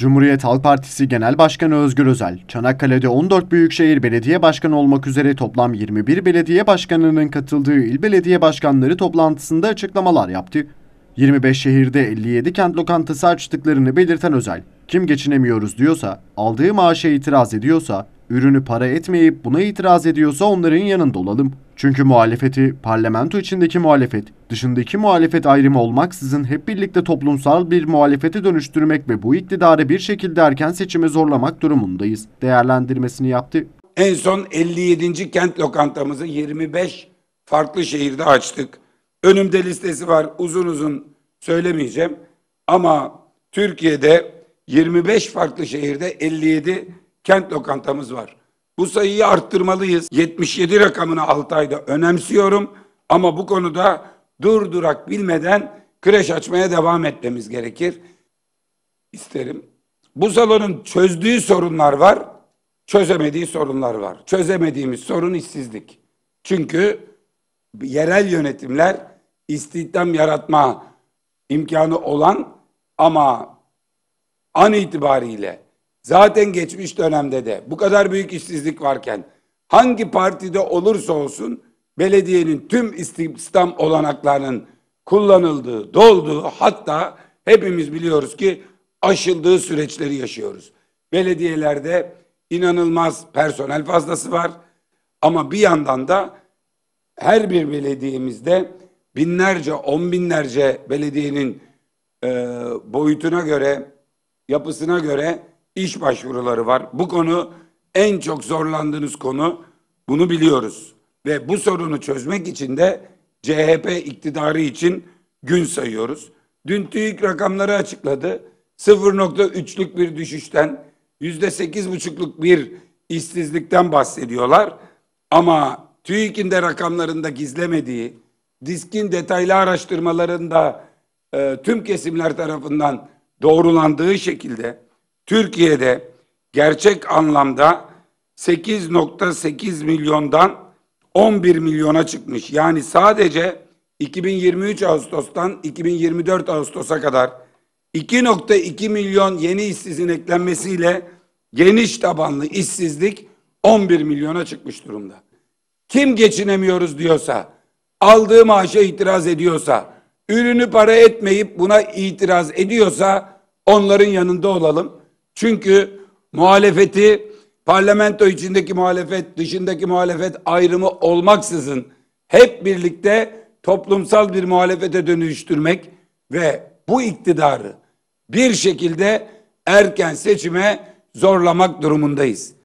Cumhuriyet Halk Partisi Genel Başkanı Özgür Özel, Çanakkale'de 14 büyükşehir belediye başkanı olmak üzere toplam 21 belediye başkanının katıldığı il belediye başkanları toplantısında açıklamalar yaptı. 25 şehirde 57 kent lokantası açtıklarını belirten Özel, kim geçinemiyoruz diyorsa, aldığı maaşa itiraz ediyorsa, ürünü para etmeyip buna itiraz ediyorsa onların yanında olalım. Çünkü muhalefeti, parlamento içindeki muhalefet, dışındaki muhalefet ayrımı olmaksızın hep birlikte toplumsal bir muhalefete dönüştürmek ve bu iktidarı bir şekilde erken seçime zorlamak durumundayız. Değerlendirmesini yaptı. En son 57. kent lokantamızı 25 farklı şehirde açtık. Önümde listesi var uzun uzun söylemeyeceğim. Ama Türkiye'de 25 farklı şehirde 57 kent lokantamız var. Bu sayıyı arttırmalıyız. 77 rakamını 6 ayda önemsiyorum ama bu konuda dur durak bilmeden kreş açmaya devam etmemiz gerekir İsterim. Bu salonun çözdüğü sorunlar var, çözemediği sorunlar var. Çözemediğimiz sorun işsizlik. Çünkü yerel yönetimler istihdam yaratma imkanı olan ama an itibariyle Zaten geçmiş dönemde de bu kadar büyük işsizlik varken hangi partide olursa olsun belediyenin tüm istihdam olanaklarının kullanıldığı, dolduğu hatta hepimiz biliyoruz ki aşıldığı süreçleri yaşıyoruz. Belediyelerde inanılmaz personel fazlası var ama bir yandan da her bir belediyemizde binlerce, on binlerce belediyenin e, boyutuna göre, yapısına göre iş başvuruları var. Bu konu en çok zorlandığınız konu. Bunu biliyoruz. Ve bu sorunu çözmek için de CHP iktidarı için gün sayıyoruz. Dün TÜİK rakamları açıkladı. 0.3'lük bir düşüşten %8.5'luk bir işsizlikten bahsediyorlar. Ama TÜİK'in de rakamlarında gizlemediği, diskin detaylı araştırmalarında e, tüm kesimler tarafından doğrulandığı şekilde Türkiye'de gerçek anlamda 8.8 milyondan 11 milyona çıkmış. Yani sadece 2023 Ağustos'tan 2024 Ağustos'a kadar 2.2 milyon yeni işsizin eklenmesiyle geniş tabanlı işsizlik 11 milyona çıkmış durumda. Kim geçinemiyoruz diyorsa, aldığı maaşa itiraz ediyorsa, ürünü para etmeyip buna itiraz ediyorsa onların yanında olalım. Çünkü muhalefeti parlamento içindeki muhalefet, dışındaki muhalefet ayrımı olmaksızın hep birlikte toplumsal bir muhalefete dönüştürmek ve bu iktidarı bir şekilde erken seçime zorlamak durumundayız.